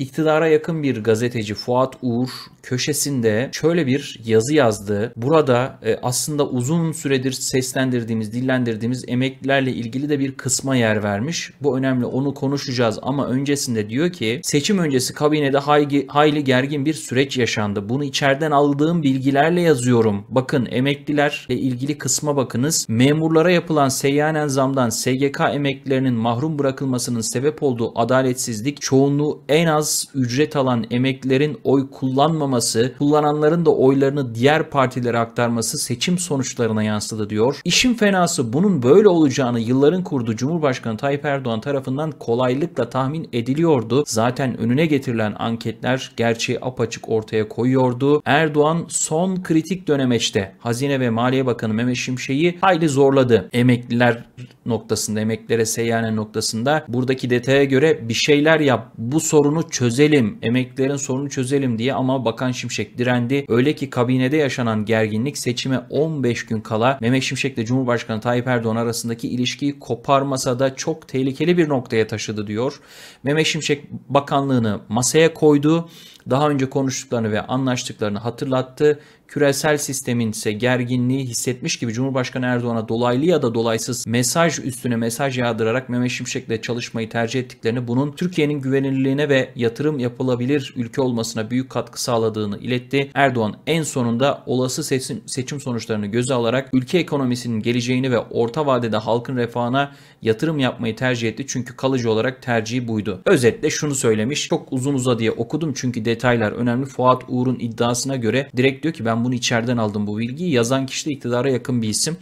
İktidara yakın bir gazeteci Fuat Uğur köşesinde şöyle bir yazı yazdı. Burada e, aslında uzun süredir seslendirdiğimiz, dillendirdiğimiz emeklilerle ilgili de bir kısma yer vermiş. Bu önemli onu konuşacağız ama öncesinde diyor ki seçim öncesi kabinede hayli, hayli gergin bir süreç yaşandı. Bunu içeriden aldığım bilgilerle yazıyorum. Bakın emeklilerle ilgili kısma bakınız. Memurlara yapılan seyyanen zamdan SGK emeklilerinin mahrum bırakılmasının sebep olduğu adaletsizlik çoğunluğu en az az ücret alan emeklerin oy kullanmaması, kullananların da oylarını diğer partilere aktarması seçim sonuçlarına yansıdı diyor. İşin fenası bunun böyle olacağını yılların kurduğu Cumhurbaşkanı Tayyip Erdoğan tarafından kolaylıkla tahmin ediliyordu. Zaten önüne getirilen anketler gerçeği apaçık ortaya koyuyordu. Erdoğan son kritik dönemeçte Hazine ve Maliye Bakanı Mehmet Şimşek'i hayli zorladı. Emekliler noktasında, emeklere seyyanen noktasında buradaki detaya göre bir şeyler yap, bu sorunu çöz çözelim, emeklilerin sorunu çözelim diye ama Bakan Şimşek direndi. Öyle ki kabinede yaşanan gerginlik seçime 15 gün kala Mehmet Şimşek ile Cumhurbaşkanı Tayyip Erdoğan arasındaki ilişkiyi koparmasa da çok tehlikeli bir noktaya taşıdı diyor. Mehmet Şimşek bakanlığını masaya koydu daha önce konuştuklarını ve anlaştıklarını hatırlattı küresel sistemin ise gerginliği hissetmiş gibi Cumhurbaşkanı Erdoğan'a dolaylı ya da dolaysız mesaj üstüne mesaj yağdırarak Mehmet Şimşek'le çalışmayı tercih ettiklerini, bunun Türkiye'nin güvenilirliğine ve yatırım yapılabilir ülke olmasına büyük katkı sağladığını iletti. Erdoğan en sonunda olası seçim, seçim sonuçlarını göze alarak ülke ekonomisinin geleceğini ve orta vadede halkın refahına yatırım yapmayı tercih etti. Çünkü kalıcı olarak tercihi buydu. Özetle şunu söylemiş. Çok uzun uzadıya okudum çünkü detaylar önemli. Fuat Uğur'un iddiasına göre direkt diyor ki ben bunu içeriden aldım bu bilgiyi. Yazan kişi de iktidara yakın bir isim.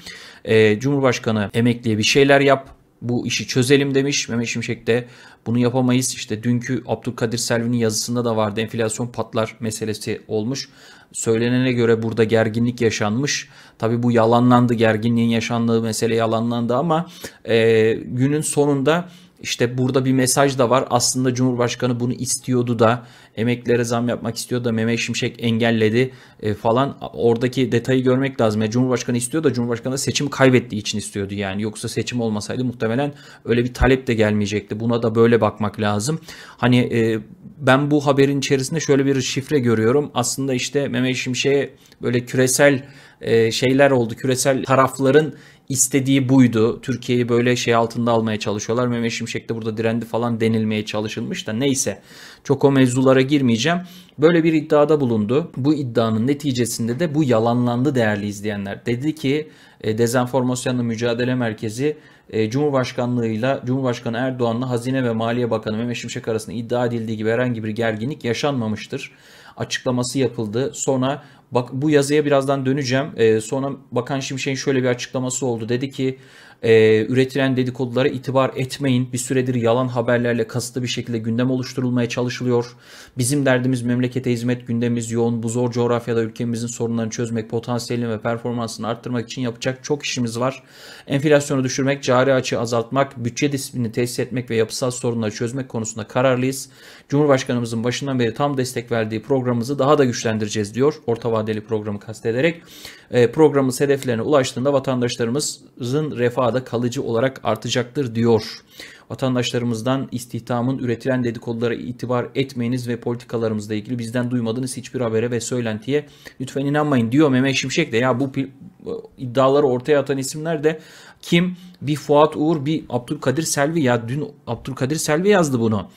E, Cumhurbaşkanı emekliye bir şeyler yap bu işi çözelim demiş. Mehmet Şimşek de bunu yapamayız. İşte dünkü Abdülkadir Selvi'nin yazısında da vardı enflasyon patlar meselesi olmuş. Söylenene göre burada gerginlik yaşanmış. Tabi bu yalanlandı gerginliğin yaşandığı mesele yalanlandı ama e, günün sonunda işte burada bir mesaj da var. Aslında Cumhurbaşkanı bunu istiyordu da emeklilere zam yapmak istiyordu da Mehmet Şimşek engelledi e, falan. Oradaki detayı görmek lazım. Yani Cumhurbaşkanı istiyor da Cumhurbaşkanı seçim kaybettiği için istiyordu yani. Yoksa seçim olmasaydı muhtemelen öyle bir talep de gelmeyecekti. Buna da böyle bakmak lazım. Hani e, ben bu haberin içerisinde şöyle bir şifre görüyorum. Aslında işte Mehmet Şimşek'e böyle küresel e, şeyler oldu. Küresel tarafların istediği buydu. Türkiye'yi böyle şey altında almaya çalışıyorlar. Mehmet Şimşek de burada direndi falan denilmeye çalışılmış da neyse. Çok o mevzulara girmeyeceğim. Böyle bir iddiada bulundu. Bu iddianın neticesinde de bu yalanlandı değerli izleyenler. Dedi ki e, Dezenformasyonla Mücadele Merkezi e, Cumhurbaşkanlığıyla Cumhurbaşkanı Erdoğan'la Hazine ve Maliye Bakanı Mehmet Şimşek arasında iddia edildiği gibi herhangi bir gerginlik yaşanmamıştır açıklaması yapıldı. Sonra Bak bu yazıya birazdan döneceğim. E, sonra Bakan Şimşek'in şöyle bir açıklaması oldu. Dedi ki e, üretilen dedikodulara itibar etmeyin. Bir süredir yalan haberlerle kasıtlı bir şekilde gündem oluşturulmaya çalışılıyor. Bizim derdimiz memlekete hizmet, gündemimiz yoğun. Bu zor coğrafyada ülkemizin sorunlarını çözmek, potansiyelini ve performansını arttırmak için yapacak çok işimiz var. Enflasyonu düşürmek, cari açığı azaltmak, bütçe disiplini tesis etmek ve yapısal sorunları çözmek konusunda kararlıyız. Cumhurbaşkanımızın başından beri tam destek verdiği programımızı daha da güçlendireceğiz diyor. Orta vadeli programı kastederek. E, programımız hedeflerine ulaştığında vatandaşlarımızın refah ağda kalıcı olarak artacaktır diyor. Vatandaşlarımızdan istihdamın üretilen dedikodulara itibar etmeyiniz ve politikalarımızla ilgili bizden duymadığınız hiçbir habere ve söylentiye lütfen inanmayın diyor Mehmet Şimşek de. Ya bu iddiaları ortaya atan isimler de kim? Bir Fuat Uğur, bir Abdülkadir Selvi ya dün Abdülkadir Selvi yazdı bunu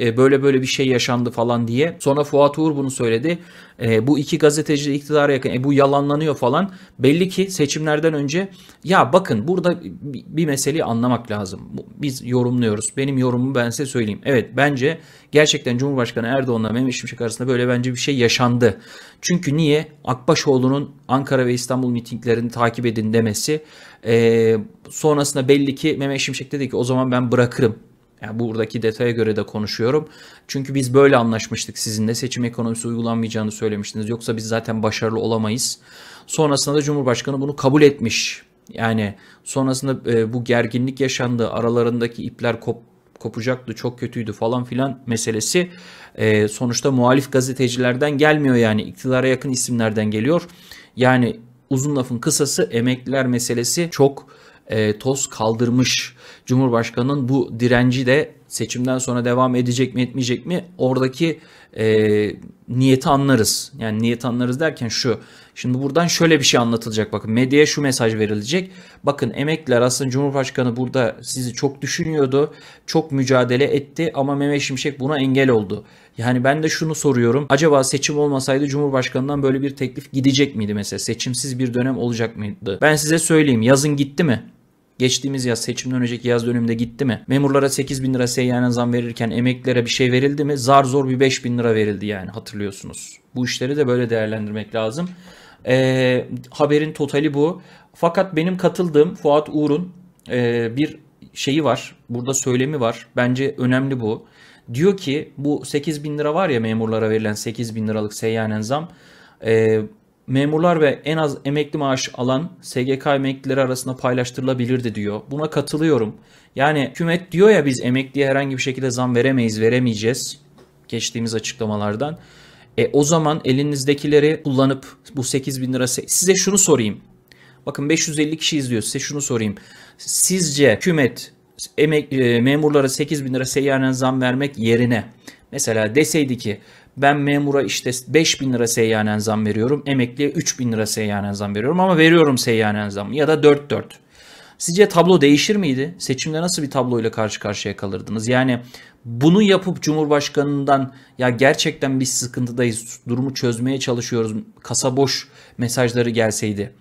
e, böyle böyle bir şey yaşandı falan diye. Sonra Fuat Uğur bunu söyledi. E, bu iki gazeteci de iktidara yakın. E, bu yalanlanıyor falan. Belli ki seçimlerden önce ya bakın burada bir meseleyi anlamak lazım. Biz yorumluyoruz. Benim yorumumu ben size söyleyeyim. Evet bence gerçekten Cumhurbaşkanı Erdoğan'la Mehmet Şimşek arasında böyle bence bir şey yaşandı. Çünkü niye? Akbaşoğlu'nun Ankara ve İstanbul mitinglerini takip edin demesi. E, sonrasında belli ki Mehmet Şimşek dedi ki o zaman ben bırakırım yani buradaki detaya göre de konuşuyorum. Çünkü biz böyle anlaşmıştık sizinle. Seçim ekonomisi uygulanmayacağını söylemiştiniz. Yoksa biz zaten başarılı olamayız. Sonrasında da Cumhurbaşkanı bunu kabul etmiş. Yani sonrasında e, bu gerginlik yaşandı. Aralarındaki ipler kop kopacaktı, çok kötüydü falan filan meselesi e, sonuçta muhalif gazetecilerden gelmiyor yani iktidara yakın isimlerden geliyor. Yani uzun lafın kısası emekliler meselesi çok e, toz kaldırmış. Cumhurbaşkanının bu direnci de seçimden sonra devam edecek mi etmeyecek mi oradaki e, niyeti anlarız. Yani niyeti anlarız derken şu. Şimdi buradan şöyle bir şey anlatılacak bakın medyaya şu mesaj verilecek. Bakın emekliler aslında Cumhurbaşkanı burada sizi çok düşünüyordu. Çok mücadele etti ama Mehmet Şimşek buna engel oldu. Yani ben de şunu soruyorum. Acaba seçim olmasaydı Cumhurbaşkanı'ndan böyle bir teklif gidecek miydi mesela? Seçimsiz bir dönem olacak mıydı? Ben size söyleyeyim yazın gitti mi? Geçtiğimiz yaz seçimden önceki yaz dönümünde gitti mi? Memurlara 8 bin lira seyyanen zam verirken emeklilere bir şey verildi mi? Zar zor bir 5 bin lira verildi yani hatırlıyorsunuz. Bu işleri de böyle değerlendirmek lazım. E, haberin totali bu. Fakat benim katıldığım Fuat Uğur'un e, bir şeyi var. Burada söylemi var. Bence önemli bu. Diyor ki bu 8 bin lira var ya memurlara verilen 8 bin liralık seyyanen zam. E, memurlar ve en az emekli maaşı alan SGK emeklileri arasında paylaştırılabilirdi diyor. Buna katılıyorum. Yani hükümet diyor ya biz emekliye herhangi bir şekilde zam veremeyiz, veremeyeceğiz geçtiğimiz açıklamalardan. E, o zaman elinizdekileri kullanıp bu 8 bin lira size şunu sorayım. Bakın 550 kişi izliyor size şunu sorayım. Sizce hükümet emek, e, memurlara 8 bin lira seyyanen zam vermek yerine mesela deseydi ki ben memura işte 5 bin lira seyyanen zam veriyorum. Emekliye 3 bin lira seyyanen zam veriyorum ama veriyorum seyyanen zam ya da 4-4. Sizce tablo değişir miydi? Seçimde nasıl bir tabloyla karşı karşıya kalırdınız? Yani bunu yapıp Cumhurbaşkanı'ndan ya gerçekten biz sıkıntıdayız, durumu çözmeye çalışıyoruz, kasa boş mesajları gelseydi.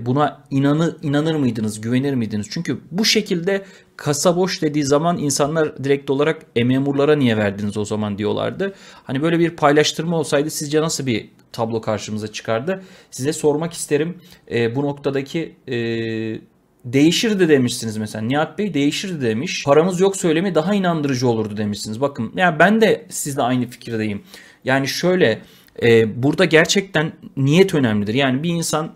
Buna inanı, inanır mıydınız, güvenir miydiniz? Çünkü bu şekilde kasa boş dediği zaman insanlar direkt olarak e memurlara niye verdiniz o zaman diyorlardı. Hani böyle bir paylaştırma olsaydı sizce nasıl bir tablo karşımıza çıkardı? Size sormak isterim e, bu noktadaki e, değişirdi demişsiniz mesela. Nihat Bey değişirdi demiş. Paramız yok söylemi daha inandırıcı olurdu demişsiniz. Bakın ya yani ben de sizle aynı fikirdeyim. Yani şöyle e, burada gerçekten niyet önemlidir. Yani bir insan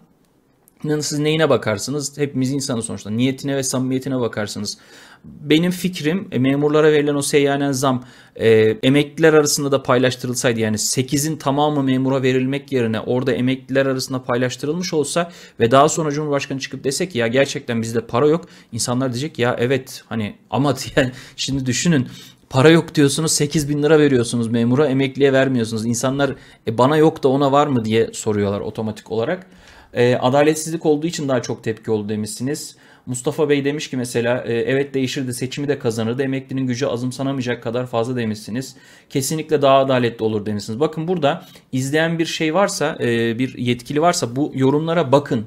siz neyine bakarsınız? Hepimiz insanız sonuçta. Niyetine ve samimiyetine bakarsınız. Benim fikrim e, memurlara verilen o seyyanen zam e, emekliler arasında da paylaştırılsaydı yani 8'in tamamı memura verilmek yerine orada emekliler arasında paylaştırılmış olsa ve daha sonra Cumhurbaşkanı çıkıp dese ki ya gerçekten bizde para yok. insanlar diyecek ya evet hani ama diye şimdi düşünün para yok diyorsunuz 8 bin lira veriyorsunuz memura emekliye vermiyorsunuz. insanlar e, bana yok da ona var mı diye soruyorlar otomatik olarak. E, adaletsizlik olduğu için daha çok tepki oldu demişsiniz. Mustafa Bey demiş ki mesela e, evet değişirdi seçimi de kazanırdı emeklinin gücü azımsanamayacak kadar fazla demişsiniz. Kesinlikle daha adaletli olur demişsiniz. Bakın burada izleyen bir şey varsa e, bir yetkili varsa bu yorumlara bakın.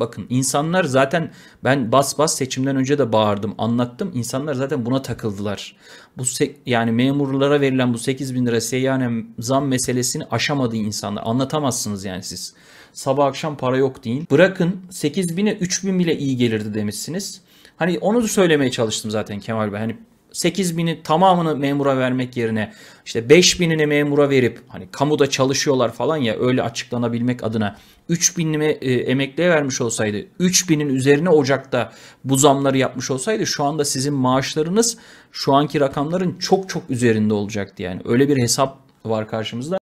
Bakın insanlar zaten ben bas bas seçimden önce de bağırdım anlattım. İnsanlar zaten buna takıldılar. Bu yani memurlara verilen bu 8 bin lira seyyanen zam meselesini aşamadı insanlar. Anlatamazsınız yani siz. Sabah akşam para yok deyin. Bırakın 8000'e 3000 bile iyi gelirdi demişsiniz. Hani onu da söylemeye çalıştım zaten Kemal Bey. Hani 8000'i tamamını memura vermek yerine işte 5000'ini memura verip hani kamuda çalışıyorlar falan ya öyle açıklanabilmek adına 3000'ini e, emekliye vermiş olsaydı 3000'in üzerine Ocak'ta bu zamları yapmış olsaydı şu anda sizin maaşlarınız şu anki rakamların çok çok üzerinde olacaktı yani öyle bir hesap var karşımızda.